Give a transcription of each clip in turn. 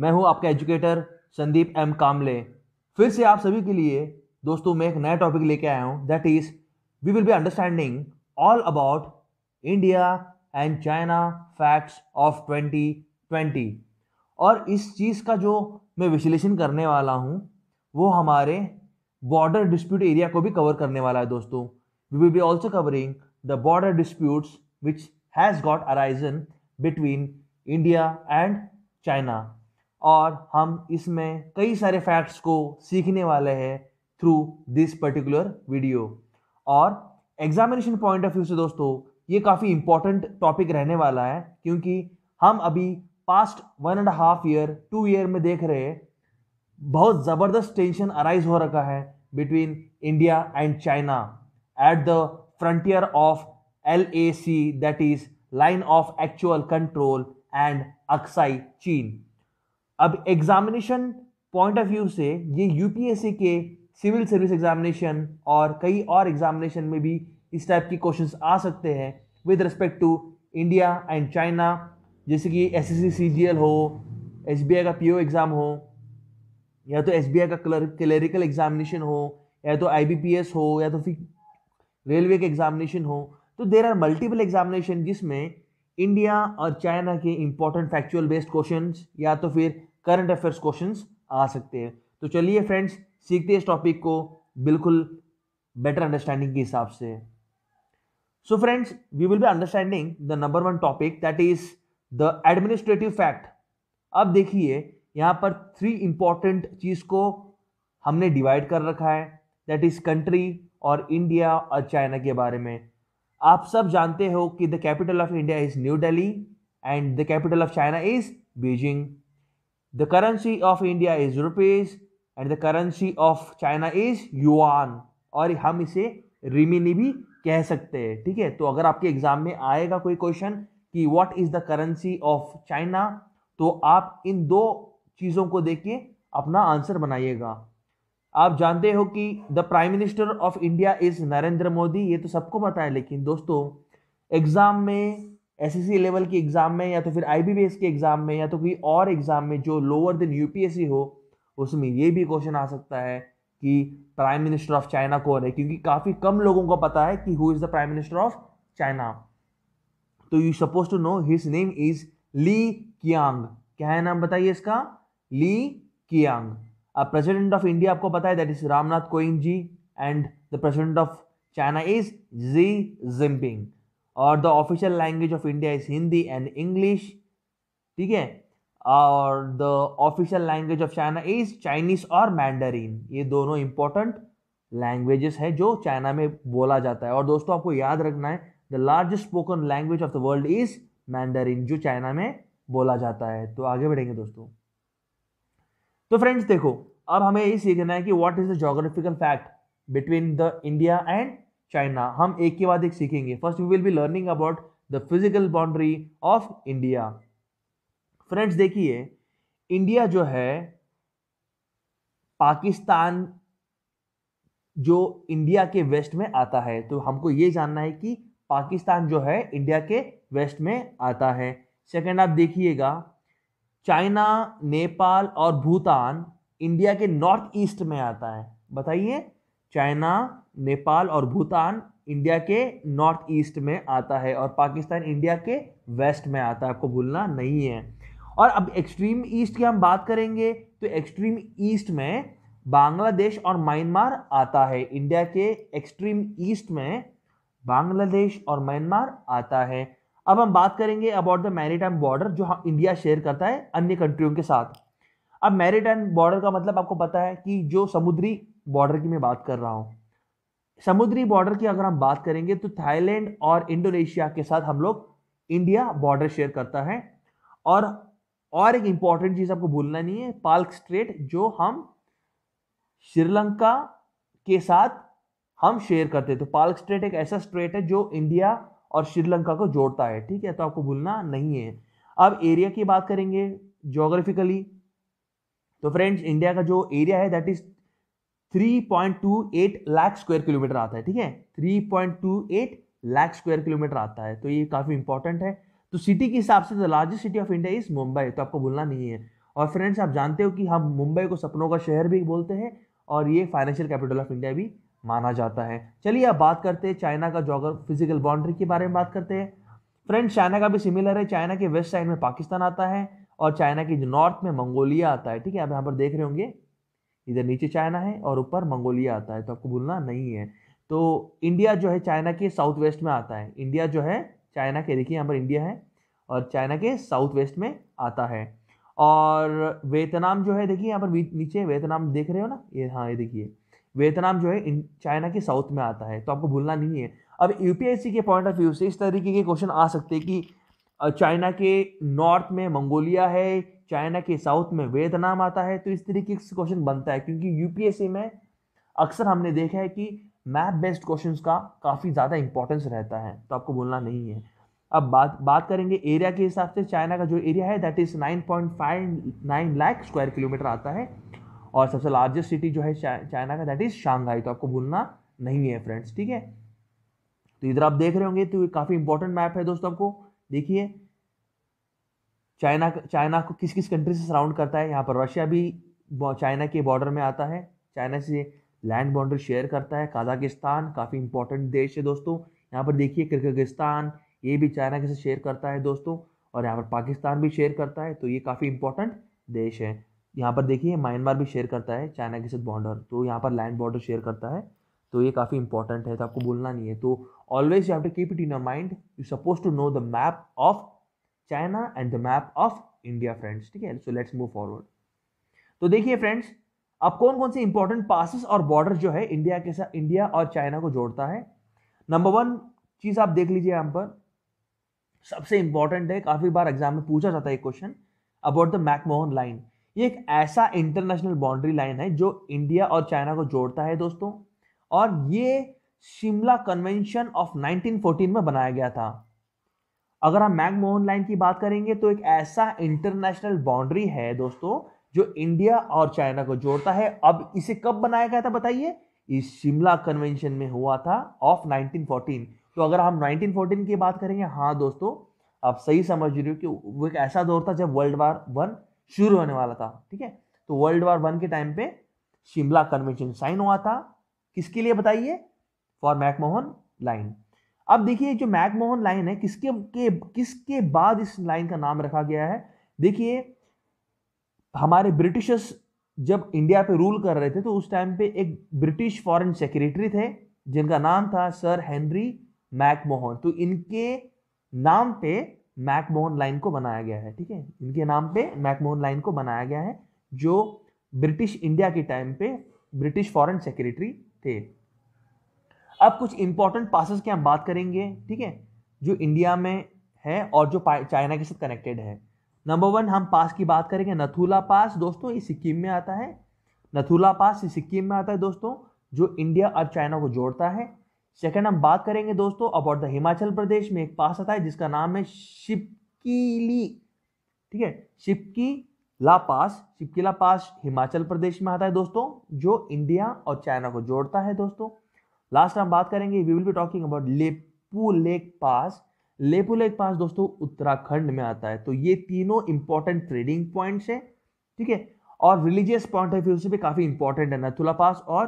मैं हूं आपका एजुकेटर संदीप एम कामले फिर से आप सभी के लिए दोस्तों मैं एक नया टॉपिक लेके आया हूं that is we will be understanding all about India and China facts of 2020 और इस चीज़ का जो मैं विश्लेषण करने वाला हूं वो हमारे बॉर्डर डिस्प्यूट एरिया को भी कवर करने वाला है दोस्तों we will be also covering the border disputes which has got arisen between India and China और हम इसमें कई सारे फैक्ट्स को सीखने वाले हैं थ्रू दिस पर्टिकुलर वीडियो और एग्जामिनेशन पॉइंट ऑफ व्यू से दोस्तों ये काफ़ी इंपॉर्टेंट टॉपिक रहने वाला है क्योंकि हम अभी past one and half year two year में देख रहे हैं बहुत ज़बरदस्त टेंशन अराइज हो रखा है between India and China at the frontier of L A C that is line of actual control and Aksai Chin अब एग्जामिनेशन पॉइंट ऑफ व्यू से ये यूपीएससी के सिविल सर्विस एग्जामिनेशन और कई और एग्जामिनेशन में भी इस टाइप के क्वेश्चन आ सकते हैं with respect to India and China जैसे कि एस एस सी हो एस का पी एग्ज़ाम हो या तो एस का क्लरिकल एग्जामिनेशन हो या तो आई हो या तो फिर रेलवे के एग्जामिनेशन हो तो देर आर मल्टीपल एग्जामिनेशन जिसमें इंडिया और चाइना के इंपॉर्टेंट फैक्चुअल बेस्ड क्वेश्चन या तो फिर करंट अफेयर्स क्वेश्चन आ सकते हैं तो चलिए फ्रेंड्स सीखते इस टॉपिक को बिल्कुल बेटर अंडरस्टैंडिंग के हिसाब से so friends we will be understanding the number one topic that is the administrative fact अब देखिए यहाँ पर थ्री इंपॉर्टेंट चीज़ को हमने डिवाइड कर रखा है दैट इज़ कंट्री और इंडिया और चाइना के बारे में आप सब जानते हो कि the capital of India is New Delhi and the capital of China is Beijing the currency of India is rupees and the currency of China is yuan और हम इसे रिमिनी भी कह सकते हैं ठीक है तो अगर आपके एग्जाम में आएगा कोई क्वेश्चन कि what is the currency of China तो आप इन दो चीज़ों को देख के अपना आंसर बनाइएगा आप जानते हो कि the prime minister of India is Narendra Modi ये तो सबको पता है लेकिन दोस्तों एग्ज़ाम में एस लेवल की एग्ज़ाम में या तो फिर आईबीबीएस के एग्ज़ाम में या तो कोई और एग्ज़ाम में जो लोअर देन यूपीएससी हो उसमें ये भी क्वेश्चन आ सकता है कि प्राइम मिनिस्टर ऑफ चाइना कौन है क्योंकि काफ़ी कम लोगों को पता है कि who is the prime minister of China तो you suppose to know his name is Li Keqiang क्या है नाम बताइए इसका Li Keqiang president of India आपको पता है that is Ramnath Kovind ji and the president of China is Xi Jinping और the official language of India is Hindi and English ठीक है और the official language of China is Chinese और मैंडरीन ये दोनों इंपॉर्टेंट लैंग्वेजेस है जो चाइना में बोला जाता है और दोस्तों आपको याद रखना है the largest spoken language of the world is Mandarin जो चाइना में बोला जाता है तो आगे बढ़ेंगे दोस्तों तो फ्रेंड्स देखो अब हमें ये सीखना है कि what is the geographical fact between the India and China हम एक के बाद एक सीखेंगे first we will be learning about the physical boundary of India friends देखिए इंडिया जो है पाकिस्तान जो इंडिया के वेस्ट में आता है तो हमको ये जानना है कि पाकिस्तान जो है इंडिया के वेस्ट में आता है सेकंड आप देखिएगा चाइना नेपाल और भूटान इंडिया के नॉर्थ ईस्ट में आता है बताइए चाइना नेपाल और भूटान इंडिया के नॉर्थ ईस्ट में आता है और पाकिस्तान इंडिया के वेस्ट में आता है आपको भूलना नहीं है और अब एक्सट्रीम ईस्ट की हम बात करेंगे तो एक्सट्रीम ईस्ट में बांग्लादेश और म्यांमार आता है इंडिया के एक्सट्रीम ईस्ट में बांग्लादेश और म्यांमार आता है अब हम बात करेंगे अबाउट द टाइम बॉर्डर जो हम इंडिया शेयर करता है अन्य कंट्रियों के साथ अब मैरीटाइम बॉर्डर का मतलब आपको पता है कि जो समुद्री बॉर्डर की मैं बात कर रहा हूँ समुद्री बॉर्डर की अगर हम बात करेंगे तो थाईलैंड और इंडोनेशिया के साथ हम लोग इंडिया बॉर्डर शेयर करता है और और एक इम्पॉर्टेंट चीज़ आपको भूलना नहीं है पाल्क स्ट्रेट जो हम श्रीलंका के साथ हम शेयर करते हैं तो पाल्क स्ट्रेट एक ऐसा स्ट्रेट है जो इंडिया और श्रीलंका को जोड़ता है ठीक है तो आपको भूलना नहीं है अब एरिया की बात करेंगे जोग्राफिकली तो फ्रेंड्स इंडिया का जो एरिया है that is 3.28 lakh square kilometer आता है ठीक है 3.28 लाख स्क्वायर किलोमीटर आता है तो ये काफ़ी इंपॉर्टेंट है तो सिटी के हिसाब से the largest city of India is Mumbai तो आपको भूलना नहीं है और फ्रेंड्स आप जानते हो कि हम मुंबई को सपनों का शहर भी बोलते हैं और ये फाइनेंशियल कैपिटल ऑफ इंडिया भी माना जाता है चलिए अब बात करते हैं चाइना का जोगर फिजिकल बाउंड्री के बारे में बात करते हैं फ्रेंड चाइना का भी सिमिलर है चाइना के वेस्ट साइड में पाकिस्तान आता है और चाइना के नॉर्थ में मंगोलिया आता है ठीक है आप यहाँ पर देख रहे होंगे इधर नीचे चाइना है और ऊपर मंगोलिया आता है तो आपको भूलना नहीं है तो इंडिया जो है चाइना के साउथ वेस्ट में आता है इंडिया जो है चाइना के देखिए यहाँ पर इंडिया है और चाइना के साउथ वेस्ट में आता है और वियतनाम जो है देखिए यहाँ पर नीचे वियतनाम देख रहे हो ना ये हाँ ये देखिए वियतनाम जो है इन चाइना के साउथ में आता है तो आपको भूलना नहीं है अब यू के पॉइंट ऑफ व्यू से इस तरीके के क्वेश्चन आ सकते हैं कि चाइना के नॉर्थ में मंगोलिया है चाइना के साउथ में वियतनाम आता है तो इस तरीके से क्वेश्चन बनता है क्योंकि यू में अक्सर हमने देखा है कि मैप बेस्ड क्वेश्चंस का काफ़ी ज़्यादा इंपॉर्टेंस रहता है तो आपको बोलना नहीं है अब बात बात करेंगे एरिया के हिसाब से चाइना का जो एरिया है that is nine point five nine lakh square kilometer आता है और सबसे लार्जेस्ट सिटी जो है चाइना का दैट इज़ शांघाई तो आपको भूलना नहीं है फ्रेंड्स ठीक है तो इधर आप देख रहे होंगे तो ये काफ़ी इंपॉर्टेंट मैप है दोस्तों आपको देखिए चाइना चाइना को किस किस कंट्री से सराउंड करता है यहाँ पर रशिया भी चाइना के बॉर्डर में आता है चाइना से लैंड बाउंड्री शेयर करता है काजाकिस्तान काफ़ी इंपॉर्टेंट देश है दोस्तों यहाँ पर देखिए किर्गिस्तान ये भी चाइना के साथ शेयर करता है दोस्तों और यहाँ पर पाकिस्तान भी शेयर करता है तो ये काफ़ी इंपॉर्टेंट देश है यहाँ पर देखिए म्यांमार भी शेयर करता है चाइना के साथ बॉर्डर तो यहाँ पर लैंड बॉर्डर शेयर करता है तो ये काफ़ी इंपॉर्टेंट है तो आपको बोलना नहीं है तो always you have to keep it in your mind you suppose to know the map of China and the map of India friends ठीक है सो लेट्स मूव फॉरवर्ड तो देखिए फ्रेंड्स अब कौन कौन से इंपॉर्टेंट पासिस और बॉर्डर जो है इंडिया के साथ इंडिया और चाइना को जोड़ता है नंबर वन चीज़ आप देख लीजिए यहाँ पर सबसे इंपॉर्टेंट है काफ़ी बार एग्जाम में पूछा जाता है question about the McMahon line ये एक ऐसा इंटरनेशनल बाउंड्री लाइन है जो इंडिया और चाइना को जोड़ता है दोस्तों और ये शिमला कन्वेंशन ऑफ 1914 में बनाया गया था अगर हम मैकमोहन लाइन की बात करेंगे तो एक ऐसा इंटरनेशनल बाउंड्री है दोस्तों जो इंडिया और चाइना को जोड़ता है अब इसे कब बनाया गया था बताइए इस शिमला कन्वेंशन में हुआ था ऑफ 1914 तो अगर हम 1914 की बात करेंगे हाँ दोस्तों आप सही समझ रहे हो कि वो एक ऐसा दौर था जब वर्ल्ड वार वन शुरू होने वाला था ठीक है तो वर्ल्ड वार वन के टाइम पे शिमला कन्वेंशन साइन हुआ था किसके लिए बताइए फॉर मैकमोहन लाइन अब देखिए जो मैकमोहन लाइन है किसके के किसके बाद इस लाइन का नाम रखा गया है देखिए हमारे ब्रिटिशर्स जब इंडिया पे रूल कर रहे थे तो उस टाइम पे एक ब्रिटिश फॉरेन सेक्रेटरी थे जिनका नाम था सर हेनरी मैकमोहन तो इनके नाम पे मैकमोहन लाइन को बनाया गया है ठीक है इनके नाम पे मैकमोहन लाइन को बनाया गया है जो ब्रिटिश इंडिया के टाइम पे ब्रिटिश फॉरेन सेक्रेटरी थे अब कुछ इंपॉर्टेंट पासिस की हम बात करेंगे ठीक है जो इंडिया में है और जो चाइना के साथ कनेक्टेड है नंबर वन हम पास की बात करेंगे नथुला पास दोस्तों ये सिक्किम में आता है नथुला पास ये सिक्किम में आता है दोस्तों जो इंडिया और चाइना को जोड़ता है सेकंड हम बात करेंगे दोस्तों अबाउट द हिमाचल प्रदेश में एक पास आता है जिसका नाम है शिपकीली ठीक है शिपकी ला पास शिपकीला पास हिमाचल प्रदेश में आता है दोस्तों जो इंडिया और चाइना को जोड़ता है दोस्तों लास्ट हम बात करेंगे we will be talking about Lipulekh pass Lipulekh pass दोस्तों उत्तराखंड में आता है तो ये तीनों इंपॉर्टेंट ट्रेडिंग पॉइंट्स हैं ठीक है और रिलीजियस पॉइंट ऑफ व्यू से भी काफ़ी इंपॉर्टेंट है नथुला पास और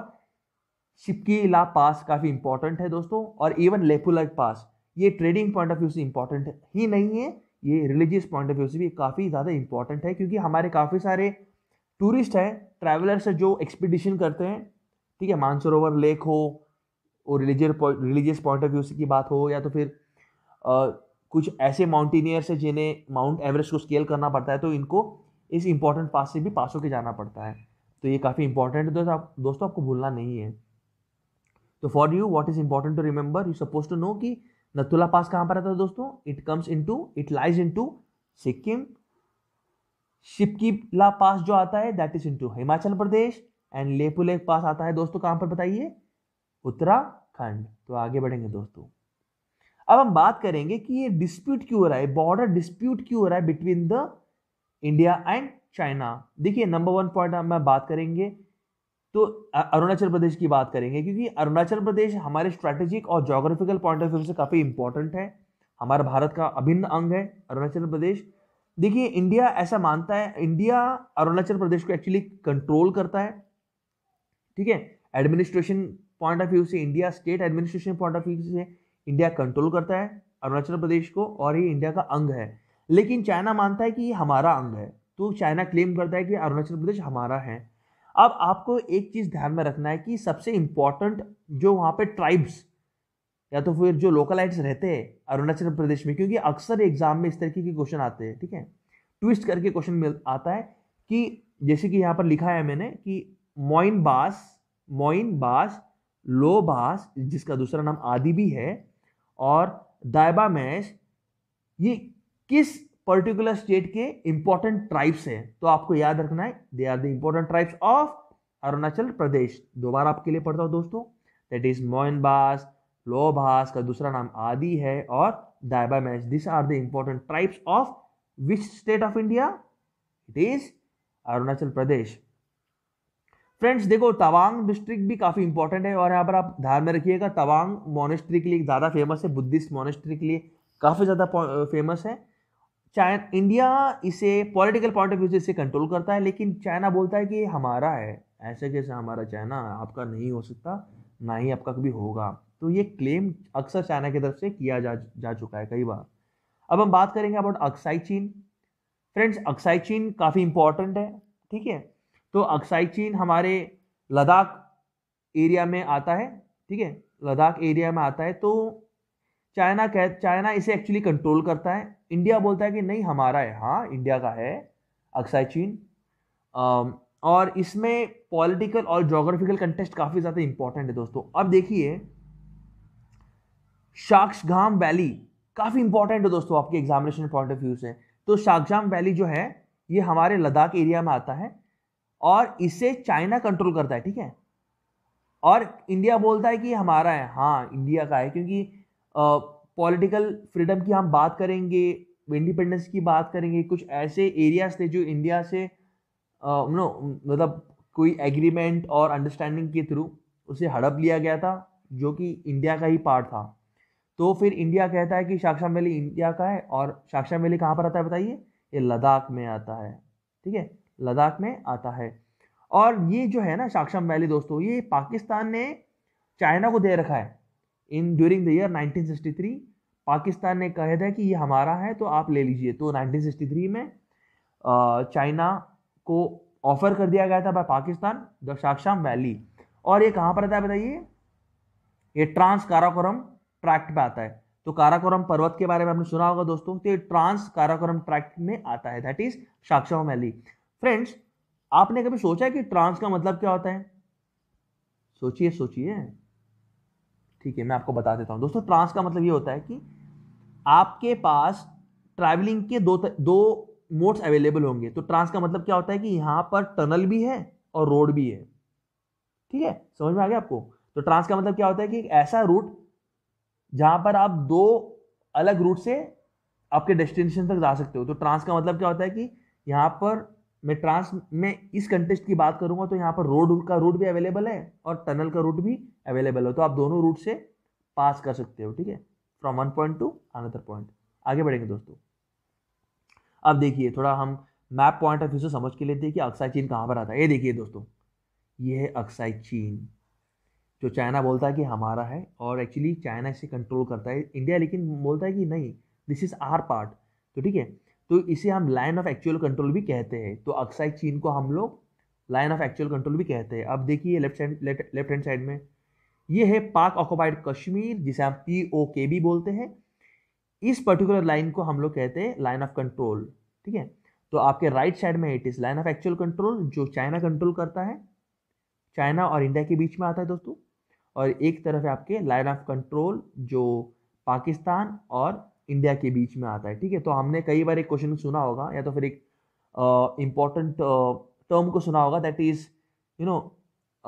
शिपकीला पास काफ़ी इंपॉर्टेंट है दोस्तों और इवन लेपुलग पास ये ट्रेडिंग पॉइंट ऑफ व्यू से इंपॉर्टेंट ही नहीं है ये रिलीजियस पॉइंट ऑफ व्यू से भी काफ़ी ज़्यादा इंपॉर्टेंट है क्योंकि हमारे काफ़ी सारे टूरिस्ट हैं ट्रैवलर्स है जो एक्सपीडिशन करते हैं ठीक है मानसरोवर लेक हो और religious religious point of view की बात हो या तो फिर आ, कुछ ऐसे माउंटेनियर्स हैं जिन्हें माउंट एवरेस्ट को स्केल करना पड़ता है तो इनको इस इंपॉर्टेंट पास से भी पास होकर जाना पड़ता है तो ये काफ़ी इंपॉर्टेंट है दोस्तों आप दोस्तों आपको भूलना नहीं है तो for you what is important to remember you suppose to know कि नथुला पास कहां पर रहता है दोस्तों it comes into it lies into Sikkim Shipki La pass जो आता है that is into Himachal Pradesh and Lipulekh pass आता है दोस्तों कहां पर बताइए उत्तराखंड तो आगे बढ़ेंगे दोस्तों अब हम बात करेंगे कि ये डिस्प्यूट क्यों हो रहा है बॉर्डर डिस्प्यूट क्यों हो रहा है between the India and China देखिए नंबर वन पॉइंट हम बात करेंगे तो अरुणाचल प्रदेश की बात करेंगे क्योंकि अरुणाचल प्रदेश हमारे स्ट्रैटेजिक और जोग्राफिकल पॉइंट ऑफ व्यू से काफ़ी इंपॉर्टेंट है हमारा भारत का अभिन्न अंग है अरुणाचल प्रदेश देखिए इंडिया ऐसा मानता है इंडिया अरुणाचल प्रदेश को एक्चुअली कंट्रोल करता है ठीक है एडमिनिस्ट्रेशन पॉइंट ऑफ व्यू से India state administration point of view से इंडिया कंट्रोल करता है अरुणाचल प्रदेश को और ये इंडिया का अंग है लेकिन चाइना मानता है कि ये हमारा अंग है तो चाइना क्लेम करता है कि अरुणाचल प्रदेश हमारा है अब आपको एक चीज़ ध्यान में रखना है कि सबसे इंपॉर्टेंट जो वहाँ पे ट्राइब्स या तो फिर जो लोकलाइट्स रहते हैं अरुणाचल प्रदेश में क्योंकि अक्सर एग्जाम में इस तरीके के क्वेश्चन आते हैं ठीक है ट्विस्ट करके क्वेश्चन मिल आता है कि जैसे कि यहाँ पर लिखा है मैंने कि मोइन बास मोइन बास लो बास जिसका दूसरा नाम आदि भी है और दायबा मैश ये किस पर्टिकुलर स्टेट के इंपॉर्टेंट ट्राइब्स हैं तो आपको याद रखना है they are the important tribes of Arunachal Pradesh दोबारा आपके लिए पढ़ता हूँ दोस्तों दैट इज मोइनबास लोभास का दूसरा नाम आदि है और दायबा मैच this are the important tribes of which state of India it is Arunachal Pradesh friends देखो तवांग डिस्ट्रिक्ट भी काफ़ी इंपॉर्टेंट है और यहाँ पर आप ध्यान में रखिएगा तवांग मोनेस्ट्री के लिए ज़्यादा फेमस है बुद्धिस्ट मोनेस्ट्री के लिए काफ़ी ज़्यादा फेमस है चाइना इंडिया इसे पॉलिटिकल पॉइंट ऑफ व्यू से इसे कंट्रोल करता है लेकिन चाइना बोलता है कि हमारा है ऐसे कैसे हमारा चाइना आपका नहीं हो सकता ना ही आपका कभी होगा तो ये क्लेम अक्सर चाइना की तरफ से किया जा जा चुका है कई बार अब हम बात करेंगे अबाउट अक्साई चीन फ्रेंड्स अक्साई चीन काफ़ी इंपॉर्टेंट है ठीक है तो अक्साई चीन हमारे लद्दाख एरिया में आता है ठीक है लद्दाख एरिया में आता है तो चाइना कह चाइना इसे एक्चुअली कंट्रोल करता है इंडिया बोलता है कि नहीं हमारा है हाँ इंडिया का है अक्साई चीन और इसमें पॉलिटिकल और जोग्राफिकल कंटेस्ट काफ़ी ज़्यादा इंपॉर्टेंट है दोस्तों अब देखिए शाक्षघाम वैली काफ़ी इंपॉर्टेंट है दोस्तों आपके एग्जामिनेशन पॉइंट ऑफ व्यू से तो शाक्षाम वैली जो है ये हमारे लद्दाख एरिया में आता है और इसे चाइना कंट्रोल करता है ठीक है और इंडिया बोलता है कि हमारा है हाँ इंडिया का है क्योंकि पॉलिटिकल फ्रीडम की हम बात करेंगे इंडिपेंडेंस की बात करेंगे कुछ ऐसे एरियाज थे जो इंडिया से नो मतलब कोई एग्रीमेंट और अंडरस्टैंडिंग के थ्रू उसे हड़प लिया गया था जो कि इंडिया का ही पार्ट था तो फिर इंडिया कहता है कि साक्षा मेली इंडिया का है और साक्षा मेली कहाँ पर आता है बताइए ये लद्दाख में आता है ठीक है लद्दाख में आता है और ये जो है ना साक्षम वैली दोस्तों ये पाकिस्तान ने चाइना को दे रखा है in during the year 1963 Pakistan ने कहा था कि ये हमारा है तो आप ले लीजिए तो 1963 में चाइना को ऑफर कर दिया गया था by Pakistan the Shaksgam valley और ये कहाँ पर आता है बताइए ये ट्रांस काराकोरम ट्रैक्ट पे आता है तो काराकोरम पर्वत के बारे में आपने सुना होगा दोस्तों तो ये ट्रांस काराकोरम ट्रैक्ट में आता है that is Shaksgam valley friends आपने कभी सोचा है कि ट्रांस का मतलब क्या होता है सोचिए सोचिए ठीक है मैं आपको बता देता हूँ दोस्तों ट्रांस का मतलब ये होता है कि आपके पास ट्रैवलिंग के दो दो मोड्स अवेलेबल होंगे तो ट्रांस का मतलब क्या होता है कि यहाँ पर टनल भी है और रोड भी है ठीक है समझ में आ गया आपको तो ट्रांस का मतलब क्या होता है कि ऐसा रूट जहाँ पर आप दो अलग रूट से आपके डेस्टिनेशन तक जा सकते हो तो ट्रांस का मतलब क्या होता है कि यहाँ पर मैं ट्रांस में इस कंटेस्ट की बात करूंगा तो यहाँ पर रोड का रूट भी अवेलेबल है और टनल का रूट भी अवेलेबल है तो आप दोनों रूट से पास कर सकते हो ठीक है from one point to another point आगे बढ़ेंगे दोस्तों अब देखिए थोड़ा हम मैप पॉइंट ऑफ व्यू से समझ के लेते हैं कि अक्साई चीन कहाँ पर आता है ये देखिए दोस्तों ये है अक्साई चीन जो चाइना बोलता है कि हमारा है और एक्चुअली चाइना इसे कंट्रोल करता है इंडिया लेकिन बोलता है कि नहीं दिस इज़ आर पार्ट तो ठीक है तो इसे हम लाइन ऑफ एक्चुअल कंट्रोल भी कहते हैं तो अक्साई चीन को हम लोग लाइन ऑफ एक्चुअल कंट्रोल भी कहते हैं अब देखिए left side left hand side में ये है पाक ऑक्यूपाइड कश्मीर जिसे हम पी ओ के भी बोलते हैं इस पर्टिकुलर लाइन को हम लोग कहते हैं लाइन ऑफ कंट्रोल ठीक है तो आपके राइट साइड में it is line of actual control जो चाइना कंट्रोल करता है चाइना और इंडिया के बीच में आता है दोस्तों और एक तरफ है आपके लाइन ऑफ कंट्रोल जो पाकिस्तान और इंडिया के बीच में आता है ठीक है तो हमने कई बार एक क्वेश्चन सुना होगा या तो फिर एक इम्पॉर्टेंट टर्म को सुना होगा that is you know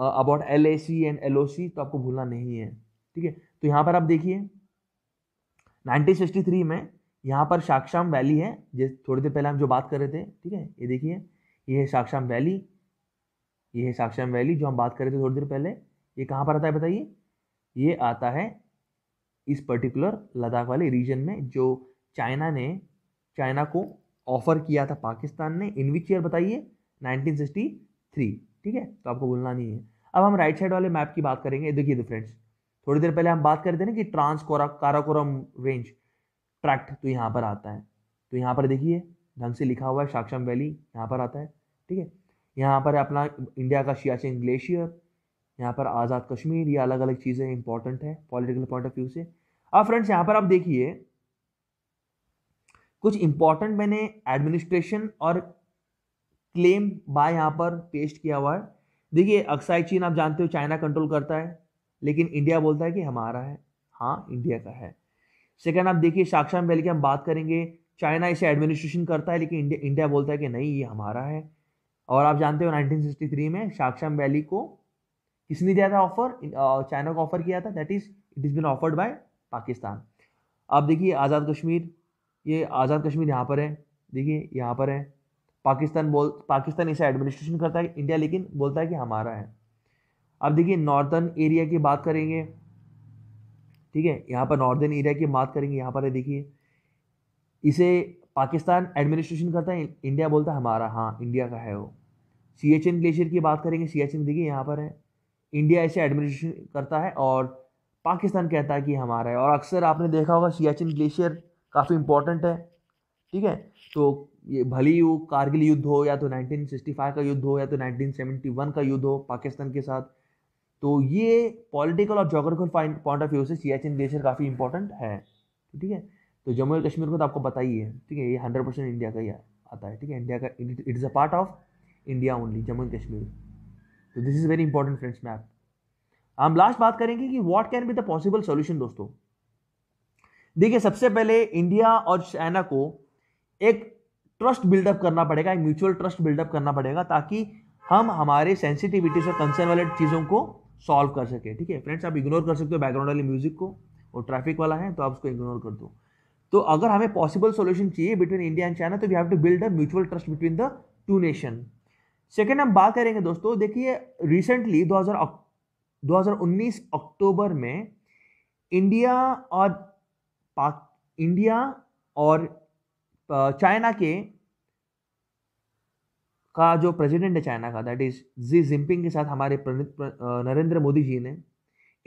about L A C and L O C तो आपको भूलना नहीं है ठीक है तो यहाँ पर आप देखिए 1963 में यहाँ पर साक्षाम वैली है जिस थोड़ी देर पहले हम जो बात कर रहे थे ठीक है ये देखिए ये है साक्षाम वैली ये है साक्षाम वैली जो हम बात कर रहे थे थोड़ी देर पहले ये कहाँ पर आता है बताइए ये आता है इस पर्टिकुलर लद्दाख वाले रीजन में जो चाइना ने चाइना को ऑफर किया था पाकिस्तान ने इन विच ईयर बताइए 1963 ठीक है तो आपको बोलना नहीं है अब हम राइट साइड वाले मैप की बात करेंगे देखिए फ्रेंड्स तो थोड़ी देर पहले हम बात करते थे ना कि ट्रांस कोरा काराकोरम रेंज ट्रैक्ट तो यहाँ पर आता है तो यहाँ पर देखिए ढंग से लिखा हुआ है साक्षम वैली यहाँ पर आता है ठीक है यहाँ पर अपना इंडिया का शियाचिन ग्लेशियर यहाँ पर आज़ाद कश्मीर ये अलग अलग चीज़ें इंपॉर्टेंट है पॉलिटिकल पॉइंट ऑफ व्यू से अब फ्रेंड्स यहाँ पर आप देखिए कुछ इंपॉर्टेंट मैंने एडमिनिस्ट्रेशन और क्लेम बाय यहाँ पर पेस्ट किया हुआ है देखिए अक्साई चीन आप जानते हो चाइना कंट्रोल करता है लेकिन इंडिया बोलता है कि हमारा है हाँ इंडिया का है सेकेंड आप देखिए साक्षाम पहले की हम बात करेंगे चाइना इसे एडमिनिस्ट्रेशन करता है लेकिन इंडिया इंडिया बोलता है कि नहीं ये हमारा है और आप जानते हो 1963 में साक्षम वैली को किसने दिया था ऑफर चाइना को ऑफर किया था that is it is been offered by Pakistan आप देखिए आज़ाद कश्मीर ये आज़ाद कश्मीर यहाँ पर है देखिए यहाँ पर है पाकिस्तान बोल पाकिस्तान इसे एडमिनिस्ट्रेशन करता है इंडिया लेकिन बोलता है कि हमारा है अब देखिए नॉर्दर्न एरिया की बात करेंगे ठीक है यहाँ पर नॉर्दर्न एरिया की बात करेंगे यहाँ पर है देखिए इसे पाकिस्तान एडमिनिस्ट्रेशन करता है इंडिया बोलता है हमारा हाँ इंडिया का है वो सी एच एन ग्लेशियर की बात करेंगे सी एच एन देखिए यहाँ पर है इंडिया इसे एडमिनिस्ट्रेशन करता है और पाकिस्तान कहता है कि हमारा है और अक्सर आपने देखा होगा सियाचिन ग्लेशियर काफ़ी इंपॉर्टेंट है ठीक है तो ये भले ही वो कारगिल युद्ध हो या तो 1965 का युद्ध हो या तो 1971 का युद्ध हो पाकिस्तान के साथ तो ये पॉलिटिकल और जोग्राफिकल पॉइंट ऑफ व्यू से सियाचिन ग्लेशियर काफ़ी इंपॉर्टेंट है ठीक है तो जम्मू एंड कश्मीर को तो आपको पता ही है ठीक है ये हंड्रेड परसेंट इंडिया का ही आता है ठीक है इंडिया का it is a part of India only Jammu and Kashmir तो this is very important friends map हम लास्ट बात करेंगे कि what can be the possible solution दोस्तों देखिए सबसे पहले इंडिया और चाइना को एक ट्रस्ट बिल्डअप करना पड़ेगा एक म्यूचुअल ट्रस्ट बिल्डअप करना पड़ेगा ताकि हम हमारे सेंसिटिविटी और कंसर्न वाले चीज़ों को सॉल्व कर सके ठीक है फ्रेंड्स आप इग्नोर कर सकते हो बैकग्राउंड वाले म्यूजिक को और ट्रैफिक वाला है तो आप उसको इग्नोर कर दो तो अगर हमें पॉसिबल सोल्यूशन चाहिए बिटवीन इंडिया एंड चाइना तो we have to build a mutual trust between the two nation second हम बात करेंगे दोस्तों देखिए रिसेंटली 2000 2019 अक्टूबर में इंडिया और पाक इंडिया और चाइना के का जो प्रेसिडेंट है चाइना का दैट इज जी जिनपिंग के साथ हमारे नरेंद्र मोदी जी ने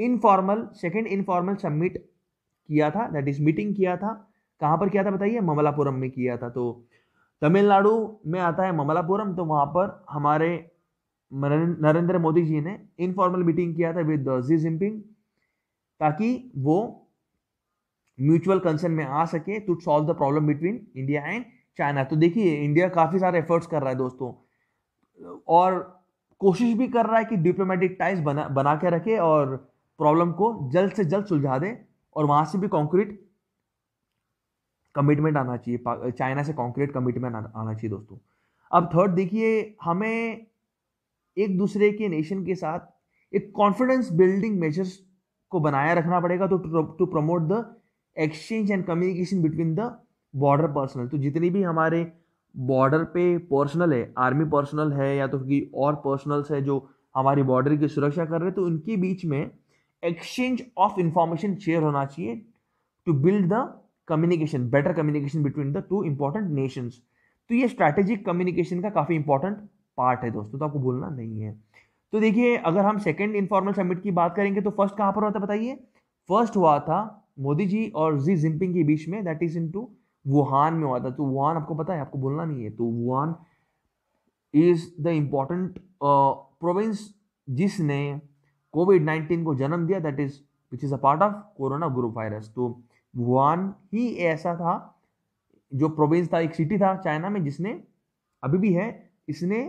इनफॉर्मल सेकेंड इनफॉर्मल समिट किया था दैट इज मीटिंग किया था कहाँ पर किया था बताइए ममलापुरम में किया था तो तमिलनाडु में आता है ममलापुरम तो वहाँ पर हमारे नरेंद्र मोदी जी ने इनफॉर्मल मीटिंग किया था विद जी जिनपिंग ताकि वो म्यूचुअल कंसर्न में आ सके to solve the problem between India and China तो देखिए इंडिया काफ़ी सारे एफर्ट्स कर रहा है दोस्तों और कोशिश भी कर रहा है कि डिप्लोमेटिक टाइज बना बना के रखे और प्रॉब्लम को जल्द से जल्द सुलझा दे और वहाँ से भी कॉन्क्रीट कमिटमेंट आना चाहिए चाइना से कॉन्क्रीट कमिटमेंट आना चाहिए दोस्तों अब थर्ड देखिए हमें एक दूसरे के नेशन के साथ एक कॉन्फिडेंस बिल्डिंग मेजर्स को बनाया रखना पड़ेगा तो to promote the exchange and communication between the border personal तो जितनी भी हमारे बॉर्डर पे पर्सनल है आर्मी पर्सनल है या तो कि और पर्सनल्स है जो हमारी बॉर्डर की सुरक्षा कर रहे हैं तो उनके बीच में एक्सचेंज ऑफ इंफॉर्मेशन शेयर होना चाहिए to build the communication better communication between the two important nations तो ये स्ट्रैटेजिक कम्युनिकेशन का काफ़ी इंपॉर्टेंट पार्ट है दोस्तों तो आपको बोलना नहीं है तो देखिए अगर हम सेकेंड इन्फॉर्मल समिट की बात करेंगे तो फर्स्ट कहाँ पर हुआ था बताइए फर्स्ट हुआ था मोदी जी और जी जिनपिंग के बीच में that is into Wuhan में हुआ था तो वुहान आपको पता है आपको बोलना नहीं है तो Wuhan is the important province जिसने कोविड नाइन्टीन को जन्म दिया that is which is a part of corona group virus तो वुहान ही ऐसा था जो प्रोविंस था एक सिटी था चाइना में जिसने अभी भी है इसने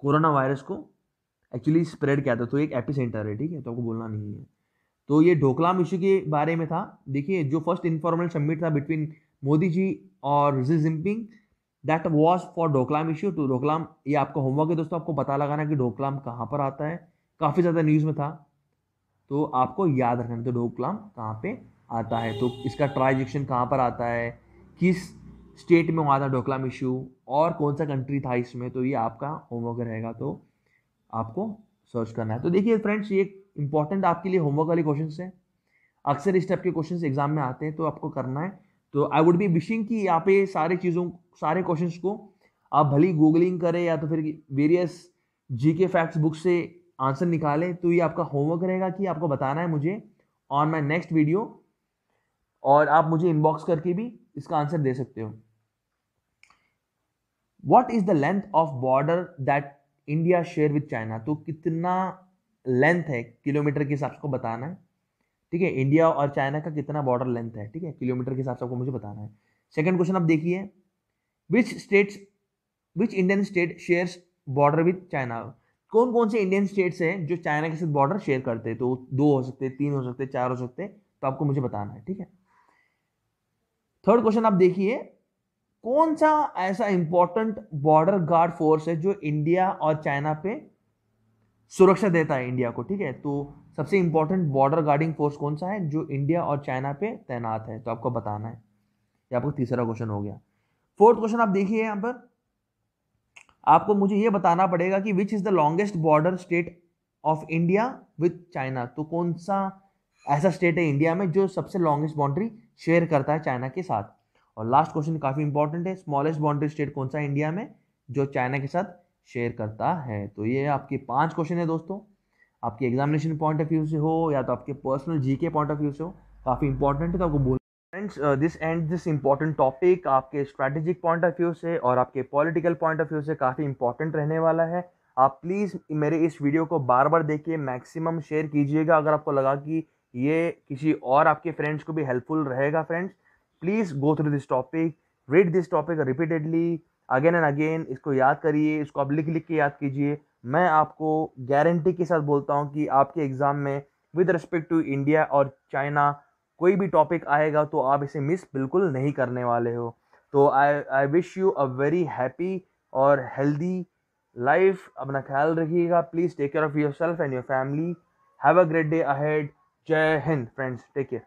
कोरोना वायरस को एक्चुअली स्प्रेड किया था तो एक एपी सेंटर है ठीक है तो आपको बोलना नहीं है तो ये ढोकलाम इशू के बारे में था देखिए जो फर्स्ट इन्फॉर्मल सबमिट था बिटवीन मोदी जी और Xi Jinping that was for Doklam issue two तो ढोकलाम ये आपका होमवर्क है दोस्तों आपको पता लगाना कि ढोकलाम कहाँ पर आता है काफ़ी ज़्यादा न्यूज़ में था तो आपको याद रखना तो ढोकलाम कहाँ पे आता है तो इसका ट्रांजेक्शन कहाँ पर आता है किस स्टेट में हुआ था डोकलाम इशू और कौन सा कंट्री था इसमें तो ये आपका होमवर्क रहेगा तो आपको सर्च करना है तो देखिए फ्रेंड्स ये इंपॉर्टेंट आपके लिए होमवर्क वाले क्वेश्चन है अक्सर इस टाइप के क्वेश्चन एग्जाम में आते हैं तो आपको करना है तो आई वुड बी विशिंग कि यहाँ पे सारे चीज़ों सारे क्वेश्चन को आप भली गूगलिंग करें या तो फिर वेरियस जी के फैक्ट्स बुक से आंसर निकालें तो ये आपका होमवर्क रहेगा कि आपको बताना है मुझे ऑन माई नेक्स्ट वीडियो और आप मुझे इनबॉक्स करके भी इसका आंसर दे सकते हो what is the length of border that India share with China तो कितना लेंथ है किलोमीटर के हिसाब से बताना है ठीक है इंडिया और चाइना का कितना बॉर्डर लेंथ है ठीक है किलोमीटर के हिसाब से आपको मुझे बताना है सेकेंड क्वेश्चन आप देखिए which states which Indian state share border with China कौन कौन से इंडियन स्टेट्स हैं जो चाइना के साथ बॉर्डर शेयर करते हैं तो दो हो सकते हैं तीन हो सकते हैं चार हो सकते हैं तो आपको मुझे बताना है ठीक है थर्ड क्वेश्चन आप देखिए कौन सा ऐसा इंपॉर्टेंट बॉर्डर गार्ड फोर्स है जो इंडिया और चाइना पे सुरक्षा देता है इंडिया को ठीक है तो सबसे इंपॉर्टेंट बॉर्डर गार्डिंग फोर्स कौन सा है जो इंडिया और चाइना पे तैनात है तो आपको बताना है ये आपका तीसरा क्वेश्चन हो गया फोर्थ क्वेश्चन आप देखिए यहां पर आपको मुझे ये बताना पड़ेगा कि which is the longest border state of India with China तो कौन सा ऐसा स्टेट है इंडिया में जो सबसे लॉन्गेस्ट बाउंड्री शेयर करता है चाइना के साथ और लास्ट क्वेश्चन काफ़ी इंपॉर्टेंट है स्मॉलेस्ट बाउंड्री स्टेट कौन सा है इंडिया में जो चाइना के साथ शेयर करता है तो ये आपके पांच क्वेश्चन है दोस्तों आपके एग्जामिनेशन पॉइंट ऑफ व्यू से हो या तो आपके पर्सनल के पॉइंट ऑफ व्यू से हो काफ़ी इंपॉर्टेंट है तो आपको बोल friends this and this important topic आपके स्ट्रैटेजिक पॉइंट ऑफ व्यू से और आपके पॉलिटिकल पॉइंट ऑफ व्यू से काफ़ी इंपॉर्टेंट रहने वाला है आप प्लीज़ मेरे इस वीडियो को बार बार देखिए मैक्सिमम शेयर कीजिएगा अगर आपको लगा कि ये किसी और आपके फ्रेंड्स को भी हेल्पफुल रहेगा friends please go through this topic read this topic repeatedly again and again इसको याद करिए इसको आप लिख लिख के याद कीजिए मैं आपको गारंटी के साथ बोलता हूँ कि आपके एग्ज़ाम में विद रिस्पेक्ट टू इंडिया और चाइना कोई भी टॉपिक आएगा तो आप इसे मिस बिल्कुल नहीं करने वाले हो तो I I wish you a very happy और हेल्दी लाइफ अपना ख्याल रखिएगा please take care of yourself and your family have a great day ahead Jai Hind, friends. Take care.